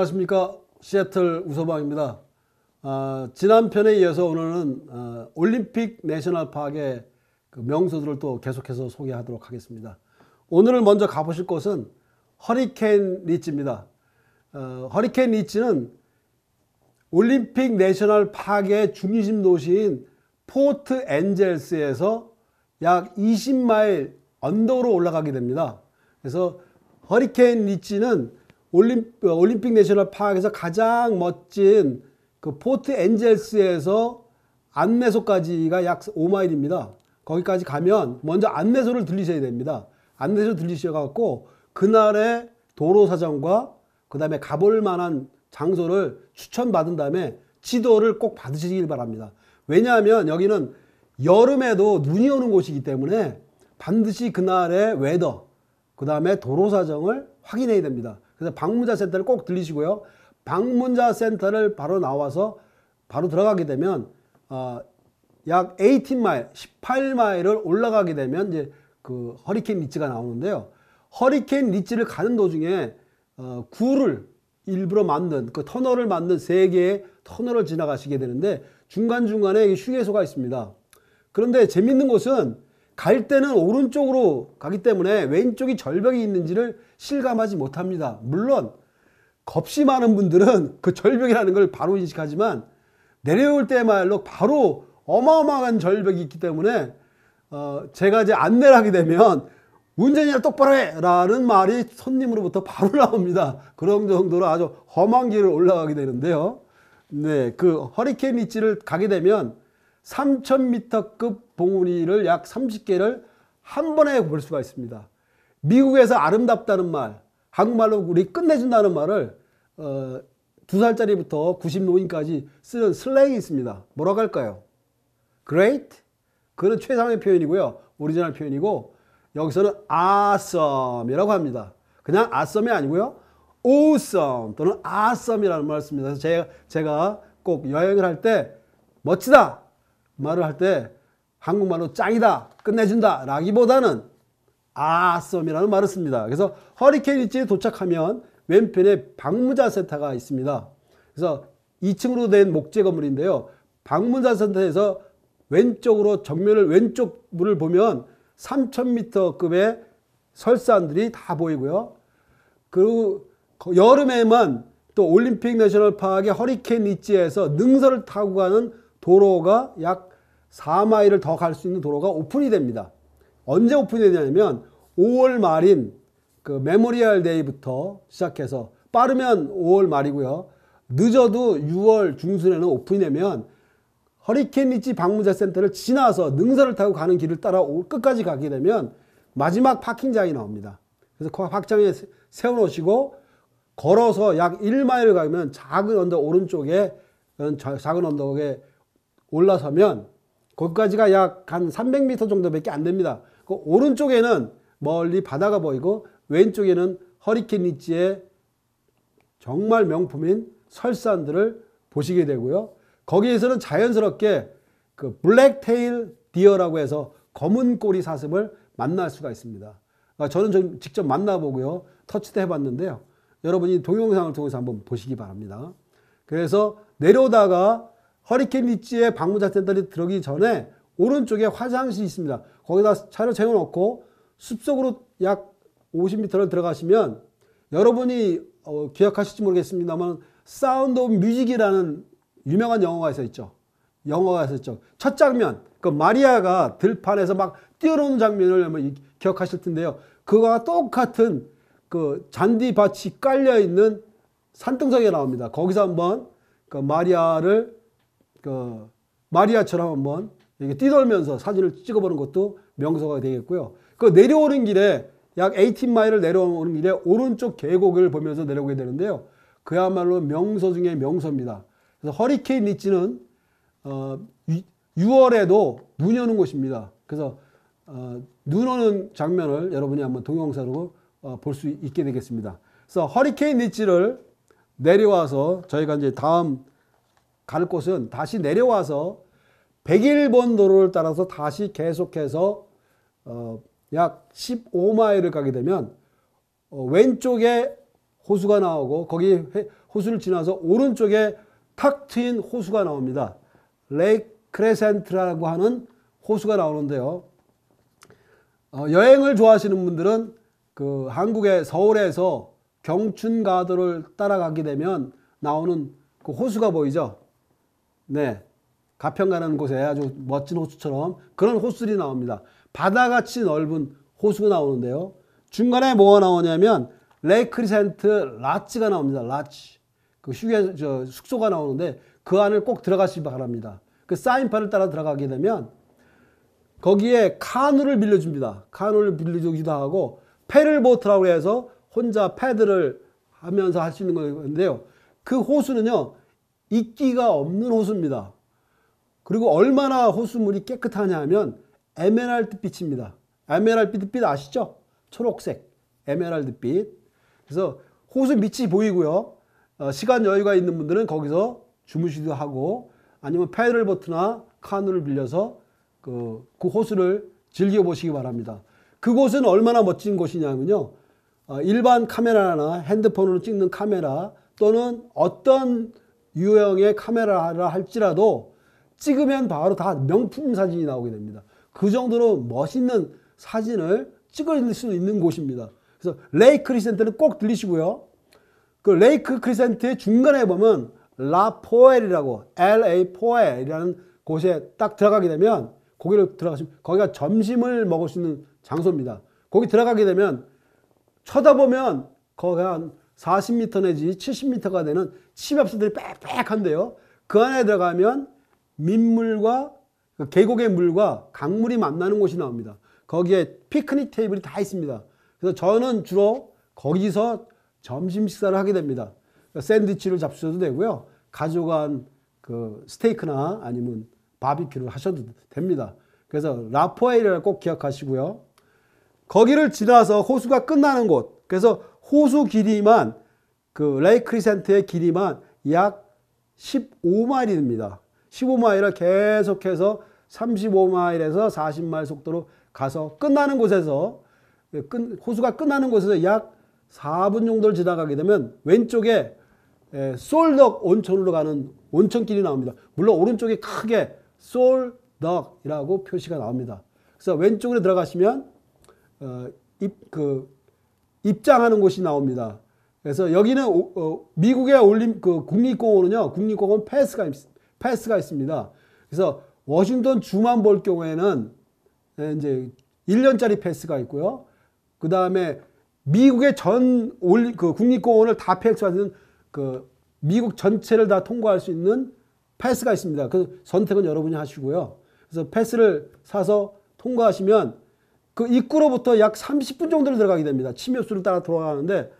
안녕하십니까 시애틀 우서방입니다 아, 지난 편에 이어서 오늘은 아, 올림픽 내셔널 파크의 그 명소들을 또 계속해서 소개하도록 하겠습니다 오늘 먼저 가보실 곳은 허리케인 리치입니다 아, 허리케인 리치는 올림픽 내셔널 파크의 중심 도시인 포트 엔젤스에서 약 20마일 언덕으로 올라가게 됩니다 그래서 허리케인 리치는 올림, 올림픽 내셔널 파악에서 가장 멋진 그 포트 엔젤스에서 안내소까지가 약 5마일입니다. 거기까지 가면 먼저 안내소를 들리셔야 됩니다. 안내소 들리셔갖고 그날의 도로 사정과 그 다음에 가볼 만한 장소를 추천받은 다음에 지도를 꼭 받으시길 바랍니다. 왜냐하면 여기는 여름에도 눈이 오는 곳이기 때문에 반드시 그날의 웨더, 그 다음에 도로 사정을 확인해야 됩니다. 그래서 방문자 센터를 꼭 들리시고요. 방문자 센터를 바로 나와서 바로 들어가게 되면 어, 약 18마일, 18마일을 올라가게 되면 이제 그 허리케인 리치가 나오는데요. 허리케인 리치를 가는 도중에 어, 구를 일부러 만든 그 터널을 만든 세 개의 터널을 지나가시게 되는데 중간중간에 휴게소가 있습니다. 그런데 재밌는 것은 갈 때는 오른쪽으로 가기 때문에 왼쪽이 절벽이 있는지를 실감하지 못합니다. 물론 겁이 많은 분들은 그 절벽이라는 걸 바로 인식하지만 내려올 때말로 바로 어마어마한 절벽이 있기 때문에 어 제가 이제 안내를 하게 되면 운전이나 똑바로 해! 라는 말이 손님으로부터 바로 나옵니다. 그런 정도로 아주 험한 길을 올라가게 되는데요. 네, 그 허리케인 리치를 가게 되면 3,000m급 봉우리를 약 30개를 한 번에 볼 수가 있습니다. 미국에서 아름답다는 말, 한국말로 우리 끝내준다는 말을 어, 두 살짜리부터 90노인까지 쓰는 슬랭이 있습니다. 뭐라고 할까요? Great? 그는 최상의 표현이고요. 오리지널 표현이고 여기서는 awesome이라고 합니다. 그냥 awesome이 아니고요. awesome 또는 awesome이라는 말을 씁니다. 그래서 제가, 제가 꼭 여행을 할 때 멋지다 말을 할 때 한국말로 짱이다, 끝내준다 라기보다는 아썸이라는 말을 씁니다. 그래서 허리케인 위치에 도착하면 왼편에 방문자 센터가 있습니다. 그래서 2층으로 된 목재 건물인데요. 방문자 센터에서 왼쪽으로 정면을 왼쪽 문을 보면 3,000m급의 설산들이 다 보이고요. 그리고 여름에만 또 올림픽 내셔널 파악의 허리케인 위치에서 능선을 타고 가는 도로가 약 4마일을 더 갈 수 있는 도로가 오픈이 됩니다. 언제 오픈이 되냐면 5월 말인 그 메모리얼 데이부터 시작해서 빠르면 5월 말이고요. 늦어도 6월 중순에는 오픈이 되면 허리케인 리치 방문자 센터를 지나서 능선을 타고 가는 길을 따라 끝까지 가게 되면 마지막 파킹장이 나옵니다. 그래서 그 파킹장에 세워놓으시고 걸어서 약 1마일을 가면 작은 언덕 오른쪽에 작은 언덕에 올라서면 거기까지가 약 한 300m 정도밖에 안 됩니다. 그 오른쪽에는 멀리 바다가 보이고 왼쪽에는 허리케인 리지의 정말 명품인 설산들을 보시게 되고요. 거기에서는 자연스럽게 그 블랙테일 디어라고 해서 검은 꼬리 사슴을 만날 수가 있습니다. 아, 저는 직접 만나보고요. 터치도 해봤는데요. 여러분이 동영상을 통해서 한번 보시기 바랍니다. 그래서 내려오다가 허리케인 리치의 방문자 센터리 들어기 전에 오른쪽에 화장실이 있습니다. 거기다 차를 세워놓고 숲속으로 약 50m를 들어가시면 여러분이 어, 기억하실지 모르겠습니다만 사운드 오브 뮤직이라는 유명한 영화가 있어 있죠. 영화가 있었죠첫 장면 그 마리아가 들판에서 막 뛰어노는 장면을 뭐 기억하실 텐데요. 그와 똑같은 그 잔디밭이 깔려 있는 산등성에 나옵니다. 거기서 한번 그 마리아를 그 마리아처럼 한번 이렇게 뛰돌면서 사진을 찍어보는 것도 명소가 되겠고요. 그 내려오는 길에 약 18마일을 내려오는 길에 오른쪽 계곡을 보면서 내려오게 되는데요. 그야말로 명소 중의 명소입니다. 그래서 허리케인 리치는 어, 6월에도 눈이 오는 곳입니다. 그래서 어, 눈 오는 장면을 여러분이 한번 동영상으로 어, 볼수 있게 되겠습니다. 그래서 허리케인 리치를 내려와서 저희가 이제 다음 갈 곳은 다시 내려와서 101번 도로를 따라서 다시 계속해서 어, 약 15마일을 가게 되면 어, 왼쪽에 호수가 나오고 거기 회, 호수를 지나서 오른쪽에 탁 트인 호수가 나옵니다. 레이크 크레센트라고 하는 호수가 나오는데요. 어, 여행을 좋아하시는 분들은 그 한국의 서울에서 경춘가도를 따라가게 되면 나오는 그 호수가 보이죠. 네. 가평 가는 곳에 아주 멋진 호수처럼 그런 호수들이 나옵니다. 바다같이 넓은 호수가 나오는데요. 중간에 뭐가 나오냐면 레크리센트 라치가 나옵니다. 라치. 그 휴게 저 숙소가 나오는데 그 안을 꼭 들어가시기 바랍니다. 그 사인판을 따라 들어가게 되면 거기에 카누를 빌려줍니다. 카누를 빌려주기도 하고 페를보트라고 해서 혼자 패드를 하면서 할 수 있는 건데요. 그 호수는요. 이끼가 없는 호수입니다. 그리고 얼마나 호수물이 깨끗하냐 하면 에메랄드빛입니다. 에메랄드빛 아시죠? 초록색 에메랄드빛. 그래서 호수 밑이 보이고요. 어, 시간 여유가 있는 분들은 거기서 주무시기도 하고 아니면 페럴보트나 카누를 빌려서 그, 그 호수를 즐겨보시기 바랍니다. 그곳은 얼마나 멋진 곳이냐면요. 어, 일반 카메라나 핸드폰으로 찍는 카메라 또는 어떤 유형의 카메라라 할지라도 찍으면 바로 다 명품 사진이 나오게 됩니다. 그 정도로 멋있는 사진을 찍을 수 있는 곳입니다. 그래서 레이크 크리센트는 꼭 들리시고요. 그 레이크 크리센트의 중간에 보면 라포엘이라고 LA 포엘이라는 곳에 딱 들어가게 되면 거기를 들어가시면 거기가 점심을 먹을 수 있는 장소입니다. 거기 들어가게 되면 쳐다보면 거기 한 40m 내지 70m가 되는 침엽수들이 빽빽한데요. 그 안에 들어가면 민물과 그 계곡의 물과 강물이 만나는 곳이 나옵니다. 거기에 피크닉 테이블이 다 있습니다. 그래서 저는 주로 거기서 점심 식사를 하게 됩니다. 그러니까 샌드위치를 잡수셔도 되고요. 가져간 그 스테이크나 아니면 바비큐를 하셔도 됩니다. 그래서 라포에이를꼭 기억하시고요. 거기를 지나서 호수가 끝나는 곳. 그래서 호수 길이만 그 레이크리센트의 길이만 약 15마일입니다. 15마일을 계속해서 35마일에서 40마일 속도로 가서 끝나는 곳에서 호수가 끝나는 곳에서 약 4분 정도를 지나가게 되면 왼쪽에 솔덕 온천으로 가는 온천길이 나옵니다. 물론 오른쪽에 크게 솔덕이라고 표시가 나옵니다. 그래서 왼쪽으로 들어가시면 어, 입, 그 입장하는 곳이 나옵니다. 그래서 여기는 오, 어, 미국의 올림 그 국립공원은요. 국립공원 패스가 있, 패스가 있습니다. 그래서 워싱턴 주만 볼 경우에는 네, 이제 1년짜리 패스가 있고요. 그 다음에 미국의 전 올림 그 국립공원을 다 패스하는 그 미국 전체를 다 통과할 수 있는 패스가 있습니다. 그 선택은 여러분이 하시고요. 그래서 패스를 사서 통과하시면 그 입구로부터 약 30분 정도를 들어가게 됩니다. 침엽수를 따라 돌아가는데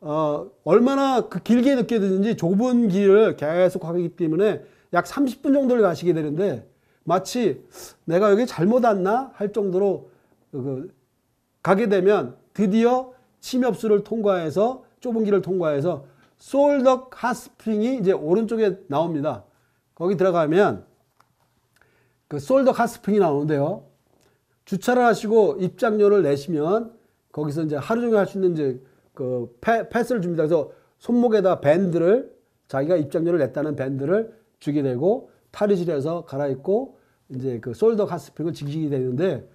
어, 얼마나 그 길게 느껴지는지 좁은 길을 계속 가기 때문에 약 30분 정도를 가시게 되는데 마치 내가 여기 잘못 왔나 할 정도로 그, 그 가게 되면 드디어 침엽수를 통과해서 좁은 길을 통과해서 솔덕 핫스프링이 이제 오른쪽에 나옵니다. 거기 들어가면 그 솔덕 핫스프링이 나오는데요. 주차를 하시고 입장료를 내시면 거기서 이제 하루 종일 할 수 있는 이제 그 패, 패스를 줍니다. 그래서 손목에다 밴드를 자기가 입장료를 냈다는 밴드를 주게 되고 탈의실에서 갈아입고 이제 그 솔더 카스프링을 지키게 되는데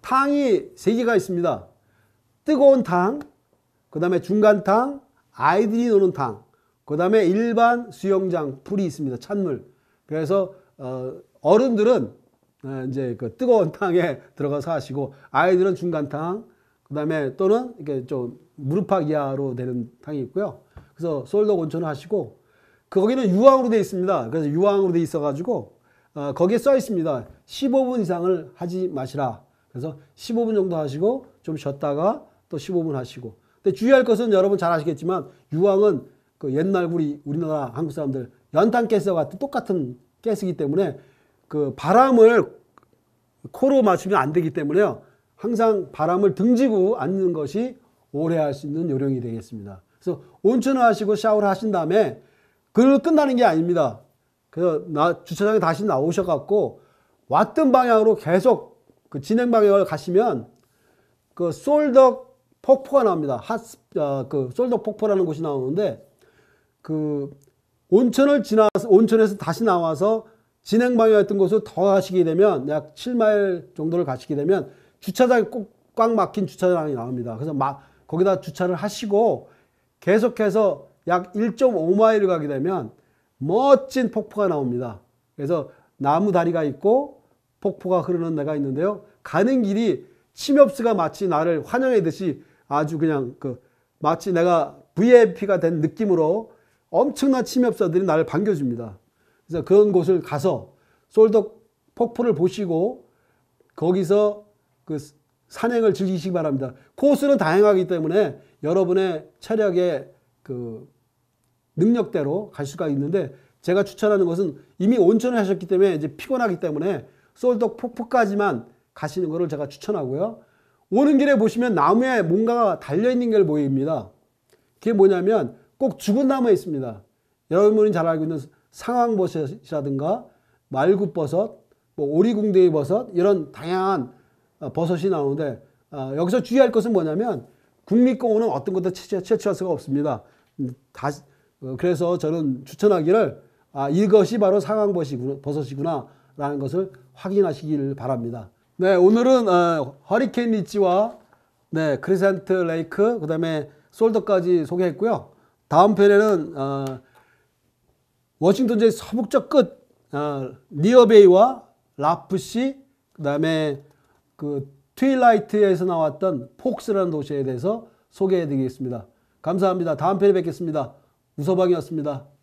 탕이 세 개가 있습니다. 뜨거운 탕, 그 다음에 중간 탕, 아이들이 노는 탕, 그 다음에 일반 수영장 풀이 있습니다. 찬물. 그래서 어, 어른들은 어, 이제 그 뜨거운 탕에 들어가서 하시고 아이들은 중간탕 그다음에 또는 이렇게 좀 무릎팍 이하로 되는 탕이 있고요. 그래서 솔덕 온천을 하시고 거기는 유황으로 되어 있습니다. 그래서 유황으로 되어 있어 가지고 어, 거기에 써 있습니다. 15분 이상을 하지 마시라. 그래서 15분 정도 하시고 좀 쉬었다가 또 15분 하시고. 근데 주의할 것은 여러분 잘 아시겠지만 유황은 그 옛날 우리 우리나라 한국 사람들 연탄 깨스와 똑같은 깨스기 때문에 그 바람을 코로 맞추면 안 되기 때문에요. 항상 바람을 등지고 앉는 것이 오래 할 수 있는 요령이 되겠습니다. 그래서 온천을 하시고 샤워를 하신 다음에 그걸 끝나는 게 아닙니다. 그래서 나 주차장에 다시 나오셔갖고 왔던 방향으로 계속 그 진행 방향을 가시면 그 솔덕 폭포가 나옵니다. 핫스, 아, 어, 그 솔덕 폭포라는 곳이 나오는데 그 온천을 지나서 온천에서 다시 나와서 진행 방향이었던 곳을 더 가시게 되면 약 7마일 정도를 가시게 되면 주차장이 꽉 막힌 주차장이 나옵니다. 그래서 막 거기다 주차를 하시고 계속해서 약 1.5마일을 가게 되면 멋진 폭포가 나옵니다. 그래서 나무 다리가 있고 폭포가 흐르는 데가 있는데요. 가는 길이 침엽수가 마치 나를 환영해듯이 아주 그냥 그 마치 내가 VIP가 된 느낌으로 엄청난 침엽사들이 나를 반겨줍니다. 그래서 그런 곳을 가서 솔덕 폭포를 보시고 거기서 그 산행을 즐기시기 바랍니다. 코스는 다양하기 때문에 여러분의 체력의 그 능력대로 갈 수가 있는데 제가 추천하는 것은 이미 온천을 하셨기 때문에 이제 피곤하기 때문에 솔덕 폭포까지만 가시는 것을 제가 추천하고요. 오는 길에 보시면 나무에 뭔가가 달려있는 걸 보입니다. 그게 뭐냐면 꼭 죽은 나무에 있습니다. 여러분이 잘 알고 있는 상황버섯이라든가 말굽버섯, 뭐 오리궁대의 버섯 이런 다양한 어, 버섯이 나오는데 어, 여기서 주의할 것은 뭐냐면 국립공원은 어떤 것도 채취할 수가 없습니다. 음, 다, 어, 그래서 저는 추천하기를 아, 이것이 바로 상황버섯이구나 라는 것을 확인하시길 바랍니다. 네, 오늘은 어, 허리케인 리치와 네, 크리센트 레이크, 그 다음에 솔더까지 소개했고요. 다음 편에는 어, 워싱턴주의 서북쪽 끝 어, 니어베이와 라프시 그다음에 그 트윌라이트에서 나왔던 폭스라는 도시에 대해서 소개해 드리겠습니다. 감사합니다. 다음 편에 뵙겠습니다. 우서방이었습니다.